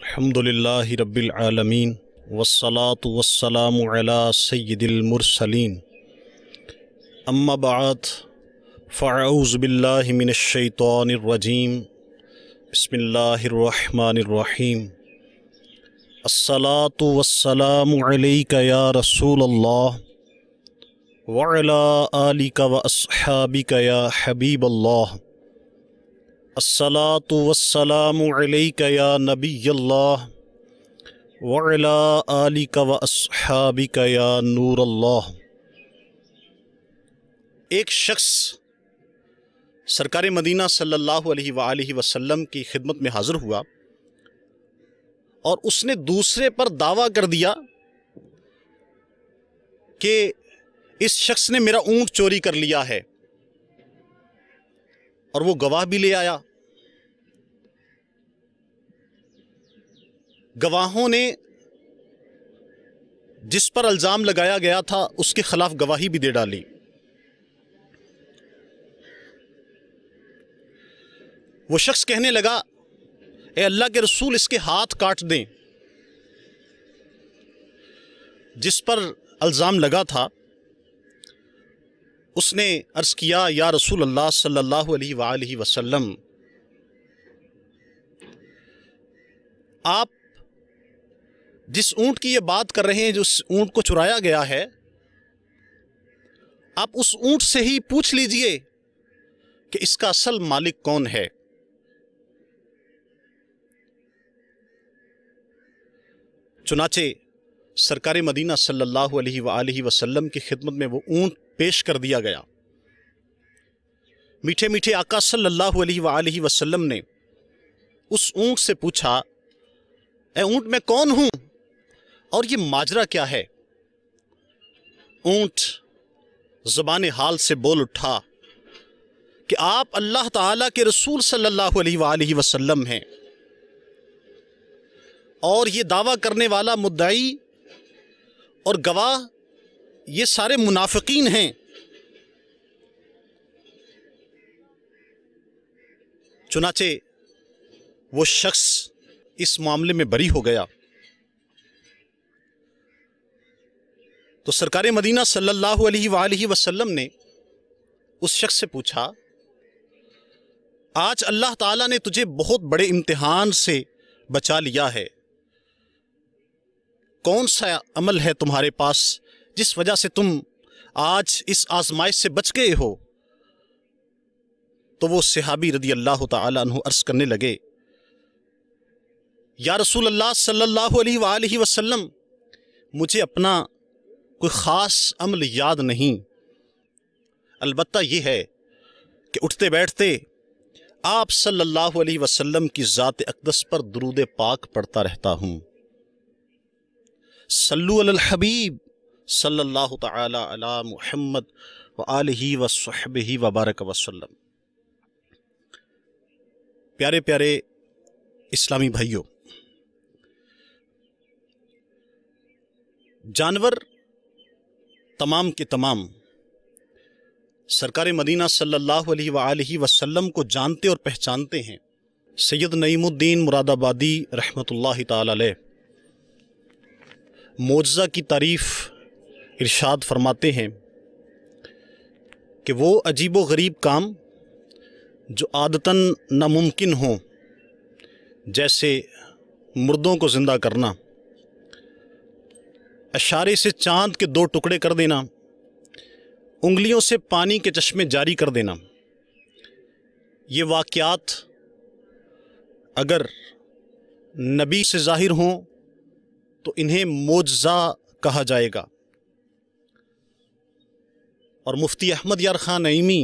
अल्हम्दुलिल्लाहि वसलात आलमीन वस्सलातु वस्सलामु अला सय्यिदिल मुरसलीन अम्मा बाद फ़ाऊज़ रहीम अस्सलातु वस्सलामु या रसूल अल्लाह वअला आलिका व अस्हाबिका या हबीब असलातुवसलामया नबी अल्लाह वला आली व असहाबिकया नूर अल्लाह एक शख्स सरकार मदीना सल्लल्लाहु अलैहि वसल्लम की खिदमत में हाज़िर हुआ और उसने दूसरे पर दावा कर दिया कि इस शख्स ने मेरा ऊंट चोरी कर लिया है और वो गवाह भी ले आया गवाहों ने जिस पर अल्जाम लगाया गया था उसके ख़िलाफ़ गवाही भी दे डाली वो शख्स कहने लगा ए अल्लाह के रसूल इसके हाथ काट दें जिस पर अल्जाम लगा था उसने अर्ज़ किया या रसूल अल्लाह सल्लल्लाहु अलैहि वसल्लम आप जिस ऊंट की ये बात कर रहे हैं जिस ऊंट को चुराया गया है आप उस ऊंट से ही पूछ लीजिए कि इसका असल मालिक कौन है चुनाचे सरकार मदीना सल्लल्लाहु अलैहि वसल्लम की खिदमत में वो ऊंट पेश कर दिया गया मीठे मीठे आका सल्लल्लाहु अलैहि वसल्लम ने उस ऊंट से पूछा ए ऊंट मैं कौन हूं और ये माजरा क्या है ऊंट ज़बान हाल से बोल उठा कि आप अल्लाह ताला के रसूल सल्लल्लाहु अलैहि वसल्लम हैं और ये दावा करने वाला मुद्दई और गवाह ये सारे मुनाफिकीन हैं चुनाचे वो शख्स इस मामले में बरी हो गया तो सरकार मदीना सल्लल्लाहु अलैहि वसल्लम ने उस शख्स से पूछा आज अल्लाह ताला ने तुझे बहुत बड़े इम्तिहान से बचा लिया है कौन सा अमल है तुम्हारे पास जिस वजह से तुम आज इस आजमाइश से बच गए हो तो वो सिहाबी रदी अल्लाह तु अर्ज़ करने लगे या रसूल अल्लाह सल्लल्लाहु अलैहि वसल्लम मुझे अपना कोई ख़ास अमल याद नहीं अलबत् यह है कि उठते बैठते आप सल्लल्लाहु अलैहि वसल्लम की ज़ात अकदस पर दरूद पाक पढ़ता रहता हूँ सल्लु अल हबीब सल्लल्लाहु ताला अला मुहम्मद व आलही व सहबही वबारक वसल्लम प्यारे प्यारे इस्लामी भाइयों जानवर तमाम के तमाम सरकार मदीना सल्लल्लाहु अलैहि वसल्लम को जानते और पहचानते हैं सैयद नईमुद्दीन मुरादाबादी रहमतुल्लाह ताला की तारीफ़ इरशाद फरमाते हैं कि वो अजीब व गरीब काम जो आदतन नामुमकिन हो जैसे मुर्दों को ज़िंदा करना अशारे से चांद के दो टुकड़े कर देना उंगलियों से पानी के चश्मे जारी कर देना ये वाक़ात अगर नबी से ज़ाहिर हों तो इन्हें मोजा कहा जाएगा और मुफ्ती अहमद यार ख़ान नईमी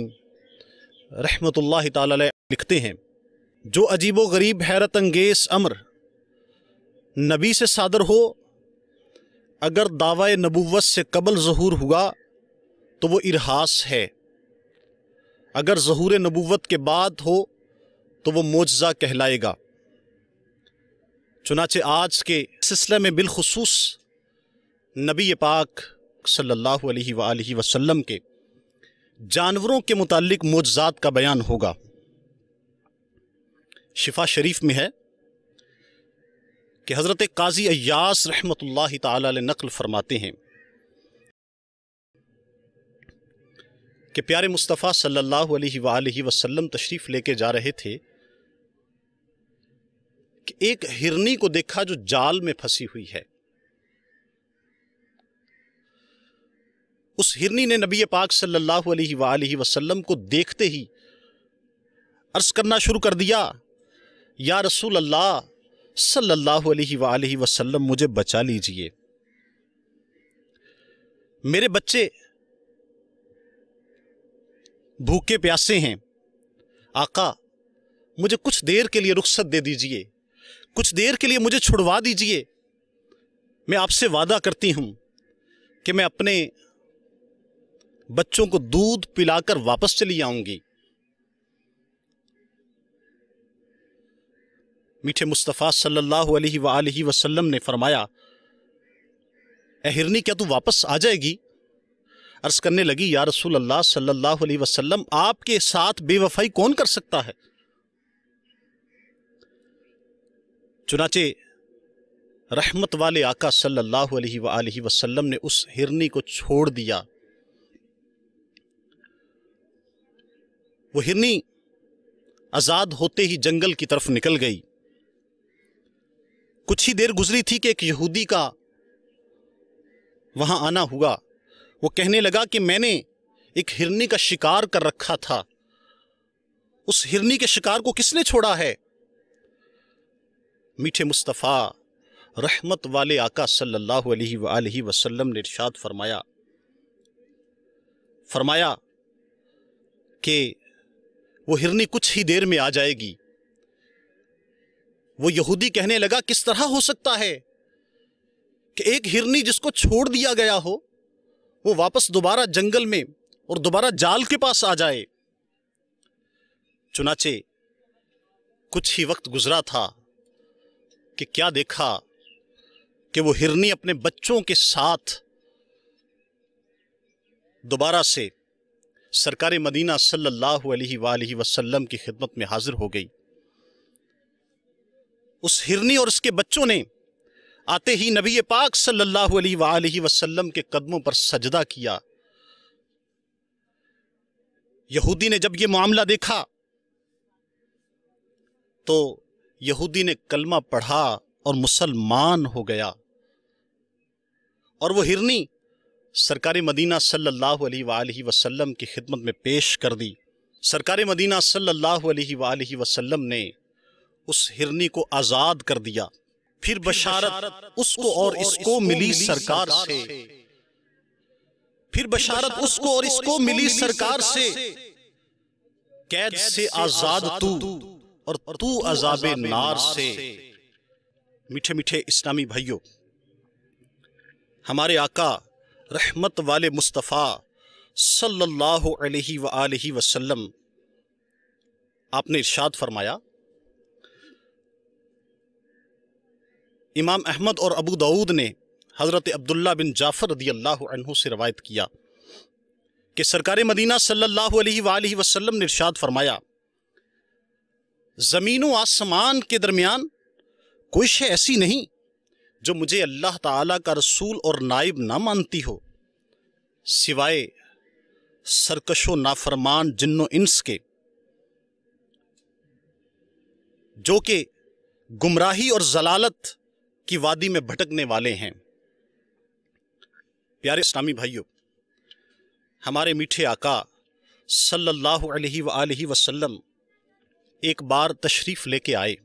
रहमत ला लिखते हैं जो अजीब व गरीब हैरत अंगेज अमर नबी से सादर हो अगर दावा नबूवत से कबल ज़हूर हुआ तो वो इरहास है अगर ज़हूर नबूवत के बाद हो तो वो मोजा कहलाएगा चुनाचे आज के सिलसिले में बिलखसूस नबी पाक सल्ला वसलम के जानवरों के मुतालिक मोजात का बयान होगा शिफा शरीफ में है कि हज़रत काजी अयास रहमत ला नकल फरमाते हैं कि प्यारे मुस्तफ़ा सल्लल्लाहु अलैहि सल्ला वसल्लम तशरीफ़ लेके जा रहे थे कि एक हिरनी को देखा जो जाल में फंसी हुई है उस हिरनी ने नबी पाक सल्लल्लाहु अलैहि वसल्लम को देखते ही अर्ज़ करना शुरू कर दिया या रसूल अल्लाह सल्लल्लाहु अलैहि वसल्लम मुझे बचा लीजिए मेरे बच्चे भूखे प्यासे हैं आका मुझे कुछ देर के लिए रुख्सत दे दीजिए कुछ देर के लिए मुझे छुड़वा दीजिए मैं आपसे वादा करती हूं कि मैं अपने बच्चों को दूध पिलाकर वापस चली आऊंगी मीठे मुस्तफ़ा सल्लल्लाहु अलैहि वसल्लम ने फरमाया हिरनी क्या तू वापस आ जाएगी अर्ज़ करने लगी या रसूल अल्लाह सल्लल्लाहु अलैहि वसल्लम आपके साथ बेवफाई कौन कर सकता है चुनाचे रहमत वाले आका सल्लल्लाहु अलैहि वसल्लम ने उस हिरनी को छोड़ दिया वो हिरनी आज़ाद होते ही जंगल की तरफ निकल गई कुछ ही देर गुजरी थी कि एक यहूदी का वहां आना हुआ वो कहने लगा कि मैंने एक हिरनी का शिकार कर रखा था उस हिरनी के शिकार को किसने छोड़ा है मीठे मुस्तफ़ा रहमत वाले आका सल्लल्लाहु अलैहि वसल्लम ने इरशाद फरमाया फरमाया कि वो हिरनी कुछ ही देर में आ जाएगी वो यहूदी कहने लगा किस तरह हो सकता है कि एक हिरनी जिसको छोड़ दिया गया हो वो वापस दोबारा जंगल में और दोबारा जाल के पास आ जाए चुनाचे कुछ ही वक्त गुजरा था कि क्या देखा कि वो हिरनी अपने बच्चों के साथ दोबारा से सरकार मदीना सल्लल्लाहु अलैहि वसल्लम की खिदमत में हाजिर हो गई उस हिरनी और उसके बच्चों ने आते ही नबी पाक सल्लल्लाहु अलैहि वसल्लम के कदमों पर सजदा किया यहूदी ने जब यह मामला देखा तो यहूदी ने कलमा पढ़ा और मुसलमान हो गया और वो हिरनी सरकारी मदीना सल्लल्लाहु अलैहि वसल्लम की खिदमत में पेश कर दी सरकारी मदीना सल्लल्लाहु अलैहि वसल्लम ने उस हिरनी को आजाद कर दिया फिर बशारत उसको और इसको मिली सरकार से फिर बशारत उसको और इसको मिली सरकार से कैद से आजाद तू और तू अजाब नार से मीठे मीठे इस्लामी भाइयों हमारे आका रहमत वाले मुस्तफ़ा सल्लल्लाहु अलैहि वसल्लम आपने इरशाद फरमाया इमाम अहमद और अबू दाऊद ने हज़रत अब्दुल्ला बिन जाफ़र रदी अल्लाह से रवायत किया कि सरकार मदीना सल्लल्लाहु अलैहि वसल्लम ने इरशाद फरमाया ज़मीन व आसमान के दरमियान कोई शे ऐसी नहीं जो मुझे अल्लाह ताला का रसूल और नाइब ना मानती हो सिवाय सरकशो नाफरमान जिन्नो इंस के जो कि गुमराही और जलालत की वादी में भटकने वाले हैं प्यारे इस्लामी भाइयों हमारे मीठे आका सल्लल्लाहु अलैहि सल्ला वसल्लम एक बार तशरीफ़ लेके आए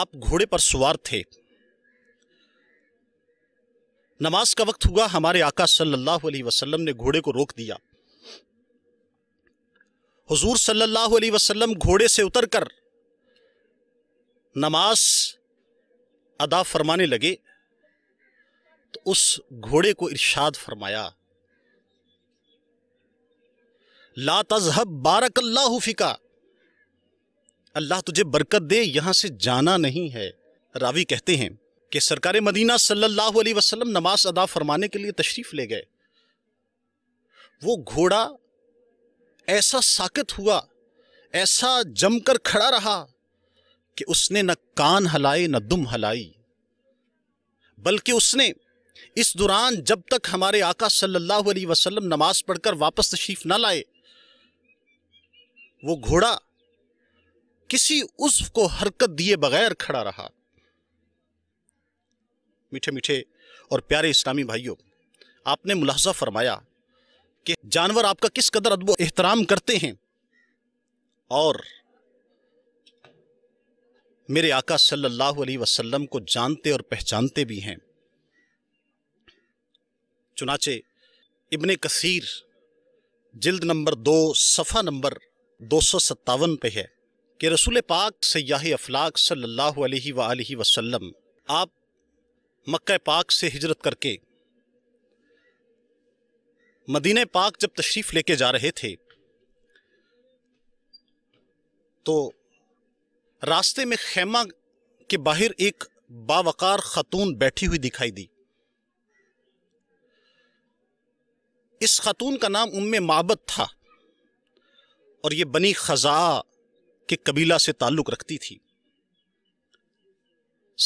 आप घोड़े पर सवार थे नमाज का वक्त हुआ हमारे आका सल्लल्लाहु अलैहि वसल्लम ने घोड़े को रोक दिया हुजूर सल्लल्लाहु अलैहि वसल्लम घोड़े से उतरकर नमाज अदा फरमाने लगे तो उस घोड़े को इरशाद फरमाया ला तजहब बारक अल्लाह फिका अल्लाह तुझे बरकत दे यहां से जाना नहीं है रावी कहते हैं कि सरकार मदीना सल्लल्लाहु अलैहि वसल्लम नमाज अदा फरमाने के लिए तशरीफ़ ले गए वो घोड़ा ऐसा साकित हुआ ऐसा जमकर खड़ा रहा कि उसने न कान हलाए न दुम हलाई बल्कि उसने इस दौरान जब तक हमारे आका सल्लल्लाहु अलैहि वसल्लम नमाज पढ़कर वापस तशरीफ ना लाए वो घोड़ा किसी उज्व को हरकत दिए बगैर खड़ा रहा मीठे मीठे और प्यारे इस्लामी भाइयों आपने मुलाजा फरमाया कि जानवर आपका किस कदर अदब एहतराम करते हैं और मेरे आका सल्लल्लाहु अलैहि वसल्लम को जानते और पहचानते भी हैं चुनाचे इब्ने कसीर जिल्द नंबर दो सफ़ा नंबर दो सौ सत्तावन पे है कि रसूल पाक सयाह अफलाक सल्लल्लाहु अलैहि अलह वसल्लम आप मक्का पाक से हिजरत करके मदीने पाक जब तशरीफ़ लेके जा रहे थे तो रास्ते में खेमा के बाहर एक बावकार खतून बैठी हुई दिखाई दी इस खतून का नाम उम्म माबत था और ये बनी खजा के कबीला से ताल्लुक़ रखती थी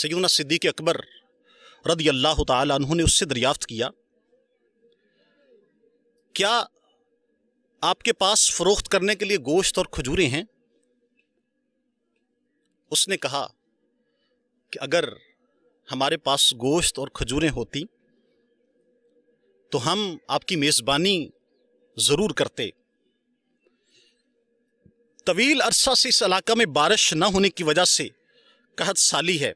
सयूना सिद्दीक अकबर रदी अल्लाह तहोंने उससे दरियाफ्त किया क्या आपके पास फ़रोख्त करने के लिए गोश्त और खजूरें हैं उसने कहा कि अगर हमारे पास गोश्त और खजूरें होती तो हम आपकी मेज़बानी ज़रूर करते तवील अरसा से इस इलाका में बारिश न होने की वजह से कहत साली है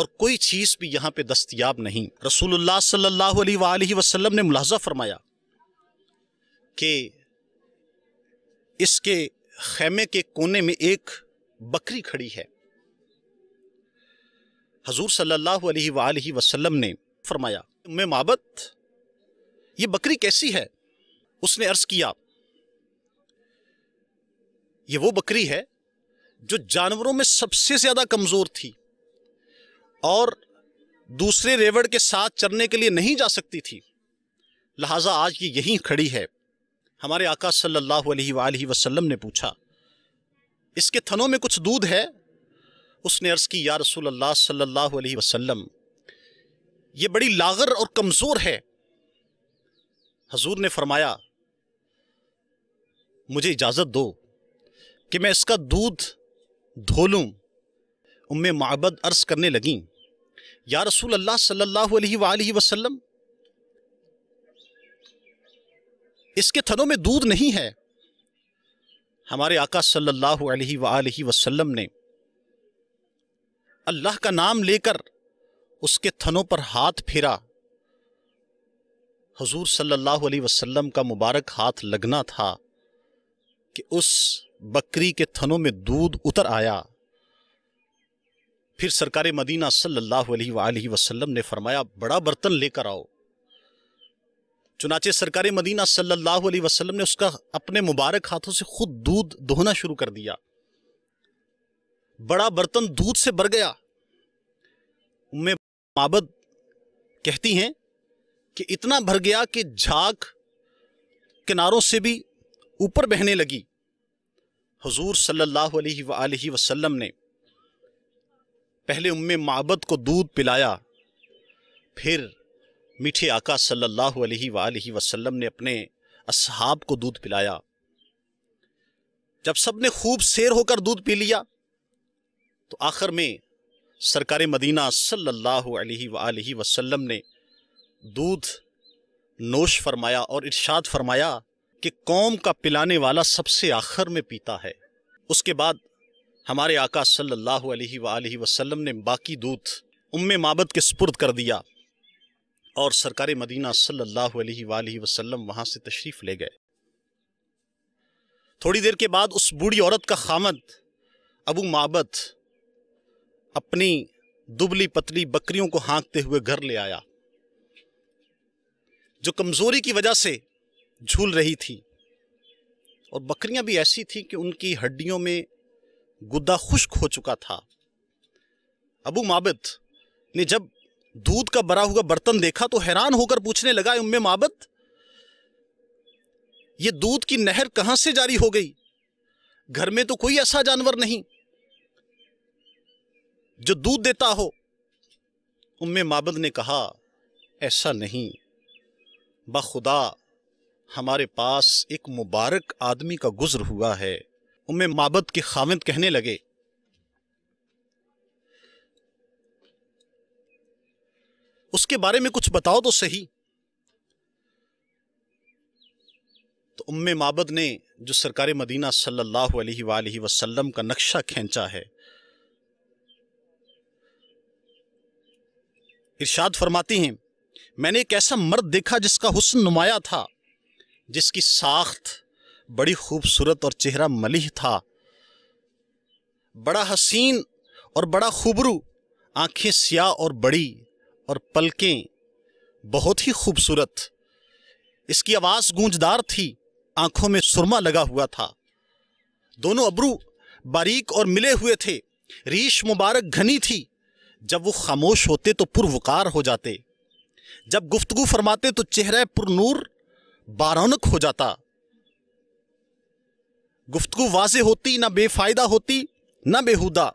और कोई चीज़ भी यहाँ पे दस्तियाब नहीं रसूलुल्लाह सल्लल्लाहु अलैहि वसल्लम ने मुलाजा फरमाया कि इसके खेमे के कोने में एक बकरी खड़ी है हजूर सल्लल्लाहु अलैहि वसल्लम ने फरमाया मैं माबत ये बकरी कैसी है उसने अर्ज़ किया ये वो बकरी है जो जानवरों में सबसे ज़्यादा कमज़ोर थी और दूसरे रेवड़ के साथ चरने के लिए नहीं जा सकती थी लिहाजा आज ये यहीं खड़ी है हमारे आका सल्लल्लाहु अलैहि वसल्लम ने पूछा इसके थनों में कुछ दूध है उसने अर्ज़ की या रसूल अल्लाह सल्लल्लाहु अलैहि वसल्लम ये बड़ी लागर और कमज़ोर है हजूर ने फरमाया मुझे इजाज़त दो कि मैं इसका दूध धो लूँ उम्म माबद अर्ज़ करने लगी या रसूल अल्लाह सल्लल्लाहु अलैहि वसल्लम इसके थनों में दूध नहीं है हमारे आका सल्लल्लाहु अलैहि वसल्लम ने अल्लाह का नाम लेकर उसके थनों पर हाथ फेरा हजूर सल्लल्लाहु अलैहि वसल्लम का मुबारक हाथ लगना था कि उस बकरी के थनों में दूध उतर आया फिर सरकार मदीना सल्लल्लाहु अलैहि वसल्लम ने फरमाया बड़ा बर्तन लेकर आओ चुनाचे सरकार मदीना सल्लल्लाहु अलैहि वसल्लम ने उसका अपने मुबारक हाथों से खुद दूध दोहना शुरू कर दिया बड़ा बर्तन दूध से भर गया उम्मे माबद कहती हैं कि इतना भर गया कि झाग किनारों से भी ऊपर बहने लगी हजूर सल्लल्लाहु अलैहि वसल्लम ने पहले उम्म माबद को दूध पिलाया फिर मीठे आका सल्लल्लाहु अलैहि वसल्लम ने अपने असहाब को दूध पिलाया जब सब ने खूब शेर होकर दूध पी लिया तो आखिर में सरकार मदीना सल्लल्लाहु अलैहि वसल्लम ने दूध नोश फरमाया और इरशाद फरमाया कि कौम का पिलाने वाला सबसे आखिर में पीता है उसके बाद हमारे आका सल्लल्लाहु अलैहि वसल्लम ने बाकी दूध उम माबद के सुपुर्द कर दिया और सरकार मदीना सल्लल्लाहु अलैहि वसल्लम वहाँ से तशरीफ़ ले गए थोड़ी देर के बाद उस बूढ़ी औरत का खामद अबू माबद अपनी दुबली पतली बकरियों को हाँकते हुए घर ले आया जो कमज़ोरी की वजह से झूल रही थी और बकरियां भी ऐसी थी कि उनकी हड्डियों में गुद्दा खुश्क हो चुका था अबू माबित ने जब दूध का भरा हुआ बर्तन देखा तो हैरान होकर पूछने लगा उम्मे माबत ये दूध की नहर कहाँ से जारी हो गई घर में तो कोई ऐसा जानवर नहीं जो दूध देता हो उम्मे माबद ने कहा ऐसा नहीं बखुदा हमारे पास एक मुबारक आदमी का गुज़र हुआ है उम्मे माबद के खामिद कहने लगे उसके बारे में कुछ बताओ तो सही तो उम्मे माबद ने जो सरकार मदीना सल्लल्लाहु अलैहि वसल्लम का नक्शा खींचा है इरशाद फरमाती हैं मैंने एक ऐसा मर्द देखा जिसका हुसन नुमाया था जिसकी साख्त बड़ी खूबसूरत और चेहरा मलिह था बड़ा हसीन और बड़ा खूबरू आंखें सियाह और बड़ी और पलकें बहुत ही खूबसूरत इसकी आवाज़ गूंजदार थी आंखों में सुरमा लगा हुआ था दोनों अबरू बारीक और मिले हुए थे रीश मुबारक घनी थी जब वो खामोश होते तो पुरवकार हो जाते जब गुफ्तगु फरमाते तो चेहरा पुरनूर बारौनक हो जाता गुफ्तगु वाज होती ना बेफायदा होती ना बेहुदा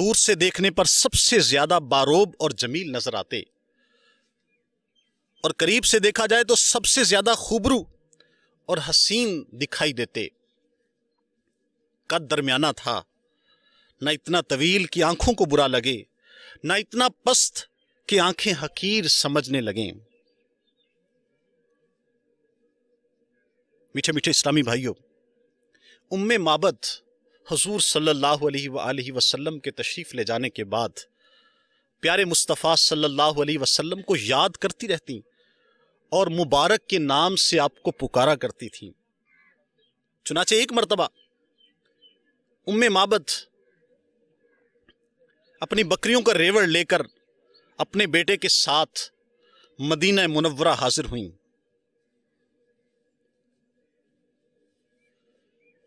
दूर से देखने पर सबसे ज्यादा बारोब और जमील नजर आते और करीब से देखा जाए तो सबसे ज्यादा खूबरू और हसीन दिखाई देते कद दरमियाना था ना इतना तवील कि आंखों को बुरा लगे ना इतना पस्त कि आंखें हकीर समझने लगें मीठे मीठे इस्लामी भाइयों उम्म माबद हजूर सल्लल्लाहु अलैहि वसल्लम के तशरीफ़ ले जाने के बाद प्यारे मुस्तफ़ा सल्लल्लाहु अलैहि वसल्लम को याद करती रहती और मुबारक के नाम से आपको पुकारा करती थी चुनाचे एक मरतबा उम्म माबद अपनी बकरियों का रेवड़ लेकर अपने बेटे के साथ मदीना मुनव्वरा हाजिर हुई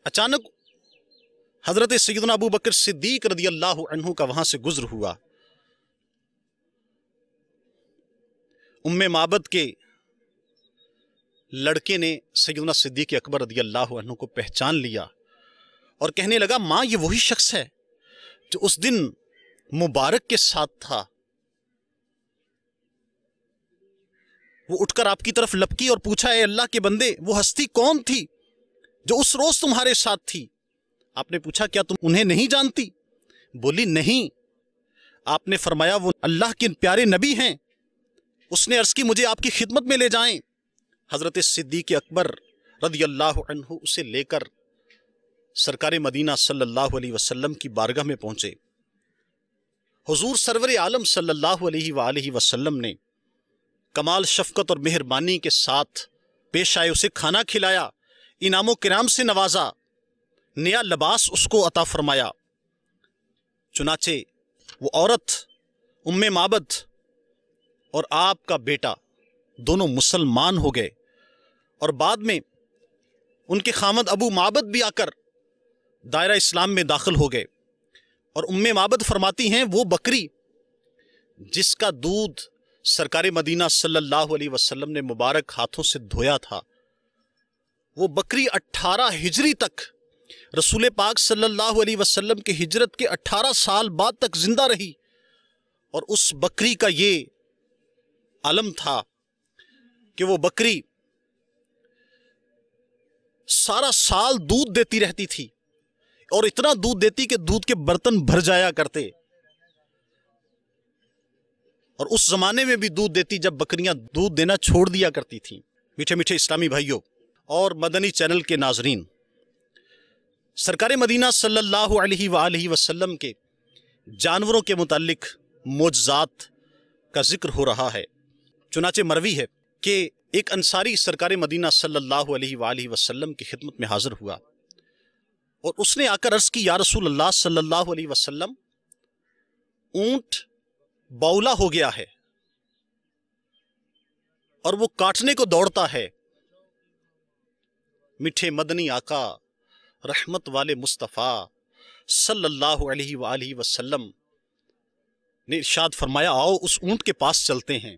अचानक हजरत सैदन अबू बकर सिद्दीक रदी अल्लाह का वहां से गुजर हुआ उम्म माबद के लड़के ने सैदना सिद्दीक अकबर रदी अल्लाह को पहचान लिया और कहने लगा माँ ये वही शख्स है जो उस दिन मुबारक के साथ था वो उठकर आपकी तरफ लपकी और पूछा है अल्लाह के बंदे वो हस्ती कौन थी जो उस रोज तुम्हारे साथ थी आपने पूछा क्या तुम उन्हें नहीं जानती बोली नहीं आपने फरमाया वो अल्लाह के प्यारे नबी हैं उसने अर्ज की मुझे आपकी खिदमत में ले जाएं हज़रत सिद्दीक अकबर रदी अल्लाह उसे लेकर सरकार मदीना सल्लल्लाहु अलैहि वसल्लम की बारगाह में पहुंचे हुजूर सरवर आलम सल्लल्लाहु वसलम ने कमाल शफकत और मेहरबानी के साथ पेश आए उसे खाना खिलाया इनामो किराम से नवाजा नया लबास उसको अता फरमाया चुनाचे वो औरत उम माबद और आपका बेटा दोनों मुसलमान हो गए और बाद में उनके खामद अबू माबद भी आकर दायरा इस्लाम में दाखिल हो गए और उम्मे माबद फरमाती हैं वो बकरी जिसका दूध सरकार मदीना सल्लल्लाहु अलैहि वसल्लम ने मुबारक हाथों से धोया था वो बकरी 18 हिजरी तक रसूल पाक सल्लल्लाहु अलैहि वसल्लम के हिजरत के 18 साल बाद तक जिंदा रही और उस बकरी का ये आलम था कि वो बकरी सारा साल दूध देती रहती थी और इतना दूध देती कि दूध के बर्तन भर जाया करते और उस जमाने में भी दूध देती जब बकरियां दूध देना छोड़ दिया करती थी मीठे मीठे इस्लामी भाइयों और मदनी चैनल के नाजरीन सरकार मदीना सल्लल्लाहु अलैहि सल्ला वसल्लम के जानवरों के मुतालिक मोजात का जिक्र हो रहा है चुनाचे मरवी है कि एक अंसारी सरकार मदीना सल्लल्लाहु अलैहि वसल्लम की खिदमत में हाजिर हुआ और उसने आकर अर्ज की या रसूल अल्लाह सल्लल्लाहु अलैहि वसल्लम ऊंट बाउला हो गया है और वो काटने को दौड़ता है मिठे मदनी आका रहमत वाले मुस्तफ़ा सल्लल्लाहु अलैहि वसल्लम ने इरशाद फरमाया आओ उस ऊंट के पास चलते हैं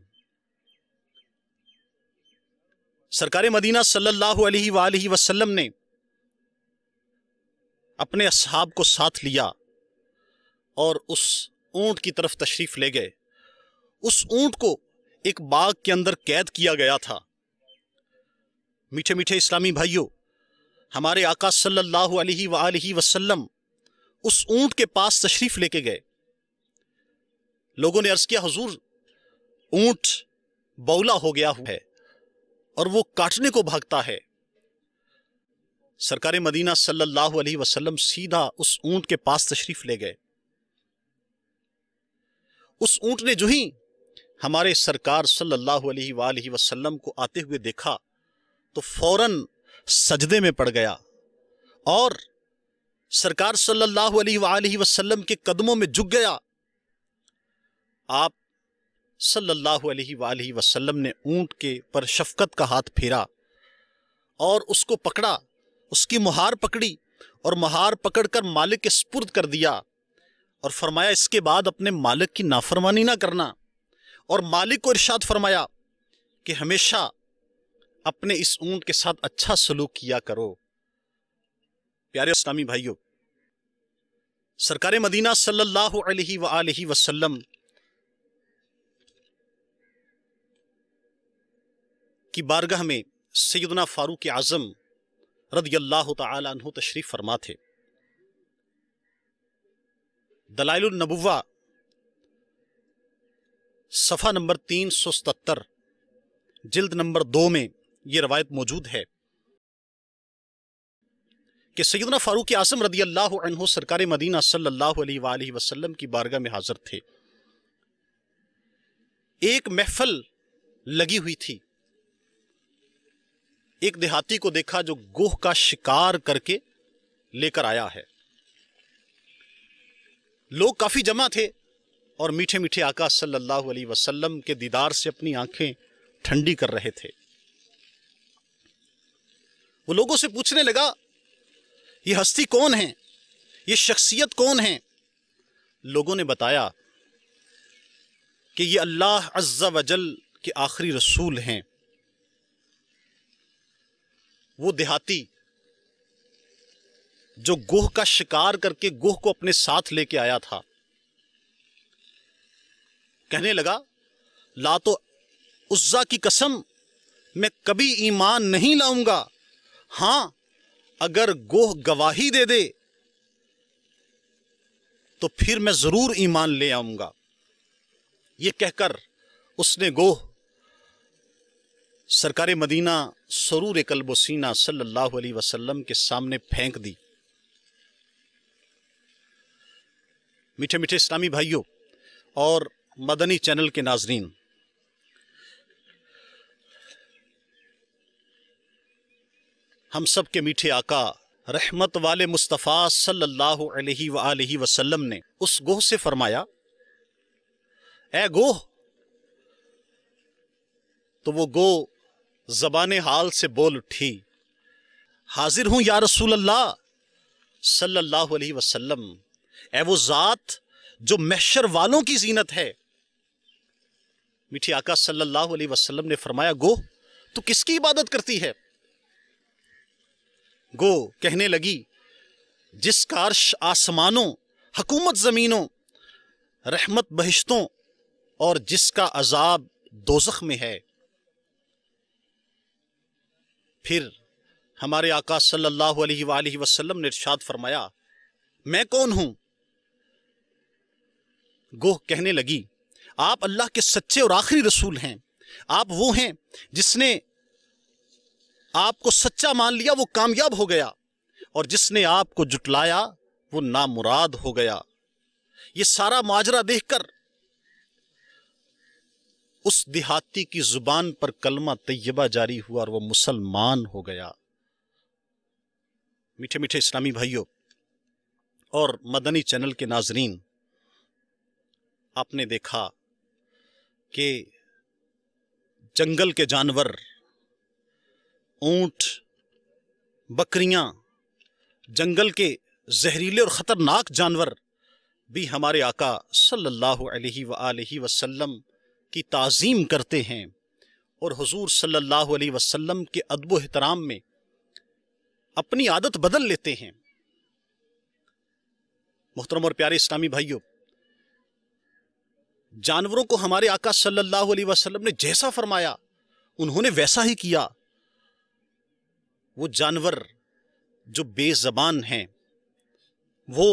सरकार मदीना सल्लल्लाहु अलैहि वसल्लम ने अपने असहाब को साथ लिया और उस ऊंट की तरफ तशरीफ़ ले गए उस ऊंट को एक बाग के अंदर कैद किया गया था मीठे मीठे इस्लामी भाइयों हमारे आका सल्लल्लाहु अलैहि वआलैहि वसल्लम उस ऊंट के पास तशरीफ़ लेके गए लोगों ने अर्ज़ किया हजूर ऊंट बौला हो गया है और वो काटने को भागता है सरकार मदीना सल्लल्लाहु अलैहि वसल्लम सीधा उस ऊंट के पास तशरीफ ले गए उस ऊंट ने जो ही हमारे सरकार सल्लल्लाहु अलैहि वसल्लम को आते हुए देखा तो फौरन सजदे में पड़ गया और सरकार सल्लल्लाहु अलैहि वसल्लम के कदमों में झुक गया आप सल्लल्लाहु अलैहि वसल्लम ने ऊंट के पर शफकत का हाथ फेरा और उसको पकड़ा उसकी मुहार पकड़ी और मुहार पकड़कर मालिक के स्पुर्द कर दिया और फरमाया इसके बाद अपने मालिक की नाफरमानी ना करना और मालिक को इरशाद फरमाया कि हमेशा अपने इस ऊंट के साथ अच्छा सलूक किया करो प्यारे इस्लामी भाइयों सरकार मदीना सल्लल्लाहु अलैहि सल्ला वसल्लम की बारगाह में सैदना फारूक आज़म रदी अल्लाह तु तशरीफ़ फरमा थे दलाइलनबुआ सफ़ा नंबर तीन सौ सतर जिल्द नंबर दो में यह रवायत मौजूद है कि सैदना फ़ारूक आसम रदी अल्लाह सरकार मदीना सल्लल्लाहु अलैहि वसल्लम की बारगाह में हाज़िर थे एक महफल लगी हुई थी एक देहाती को देखा जो गोह का शिकार करके लेकर आया है लोग काफी जमा थे और मीठे मीठे आका सल्लल्लाहु अलैहि वसल्लम के दीदार से अपनी आंखें ठंडी कर रहे थे वो लोगों से पूछने लगा ये हस्ती कौन है ये शख्सियत कौन है लोगों ने बताया कि ये अल्लाह अज्जा वजल के आखिरी रसूल हैं वो देहाती जो गोह का शिकार करके गोह को अपने साथ लेके आया था कहने लगा ला तो उज्जा की कसम मैं कभी ईमान नहीं लाऊंगा हां अगर गोह गवाही दे दे तो फिर मैं जरूर ईमान ले आऊंगा कह कहकर उसने गोह सरकार मदीना सरूर कलबसीना सल्लल्लाहु अलैहि वसल्लम के सामने फेंक दी मीठे मीठे इस्लामी भाइयों और मदनी चैनल के नाजरीन हम सब के मीठे आका रहमत वाले मुस्तफ़ा सल्लल्लाहु अलैहि वसल्लम ने उस गोह से फरमाया ए गोह तो वो गोह जबान हाल से बोल उठी हाजिर हूं या रसूल अल्लाह सल्लल्लाहु अलैहि वसल्लम ए वो ज़ात जो मैशर वालों की जीनत है मीठी आका सल्लल्लाहु अलैहि वसल्लम ने फरमाया गो तू किसकी इबादत करती है गो कहने लगी जिसका अर्श आसमानों हकूमत ज़मीनों रहमत बहिश्तों और जिसका अजाब दोजख में है फिर हमारे आका सल्लल्लाहु अलैहि वसल्लम ने इरशाद फरमाया मैं कौन हूं गोह कहने लगी आप अल्लाह के सच्चे और आखिरी रसूल हैं आप वो हैं जिसने आपको सच्चा मान लिया वो कामयाब हो गया और जिसने आपको जुटलाया वो नामुराद हो गया ये सारा माजरा देखकर उस देहाती की जुबान पर कलमा तैयबा जारी हुआ और वह मुसलमान हो गया मीठे मीठे इस्लामी भाइयों और मदनी चैनल के नाजरीन आपने देखा कि जंगल के जानवर ऊंट बकरियां जंगल के जहरीले और ख़तरनाक जानवर भी हमारे आका सल्लल्लाहु अलैहि वसल्लम की तज़ीम करते हैं और हुजूर सल्लल्लाहु अलैहि वसल्लम के अदब अहतराम में अपनी आदत बदल लेते हैं मोहतरम और प्यारे इस्लामी भाइयों जानवरों को हमारे आका सल्लल्लाहु अलैहि वसल्लम ने जैसा फरमाया उन्होंने वैसा ही किया वो जानवर जो बेज़बान हैं वो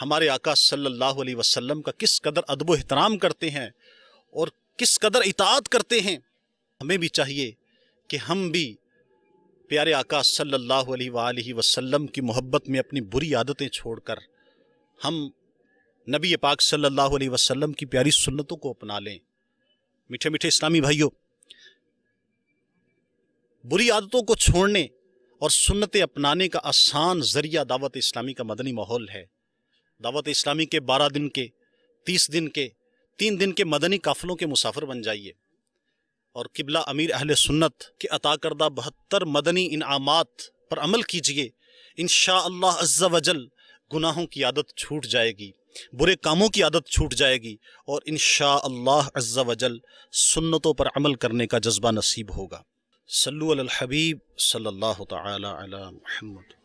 हमारे आका सल्लल्लाहु अलैहि वसल्लम का किस कदर अदब एहतराम करते हैं और किस कदर इतात करते हैं हमें भी चाहिए कि हम भी प्यारे आका सल्लल्लाहु अलैहि वसल्लम की मोहब्बत में अपनी बुरी आदतें छोड़कर हम नबी पाक सल्लल्लाहु अलैहि वसल्लम की प्यारी सुन्नतों को अपना लें मीठे मीठे इस्लामी भाइयों बुरी आदतों को छोड़ने और सुन्नतें अपनाने का आसान जरिया दावत इस्लामी का मदनी माहौल है दावत इस्लामी के बारह दिन के तीस दिन के तीन दिन के मदनी काफिलों के मुसाफिर बन जाइए और किबला अमीर अहल सुन्नत के अता करदा बहत्तर मदनी इनामात पर अमल कीजिए इन शाह वजल गुनाहों की आदत छूट जाएगी बुरे कामों की आदत छूट जाएगी और इन शाह वजल सुन्नतों पर अमल करने का जज्बा नसीब होगा सल्लु अल हबीब सल्लल्लाहु सल्ला अला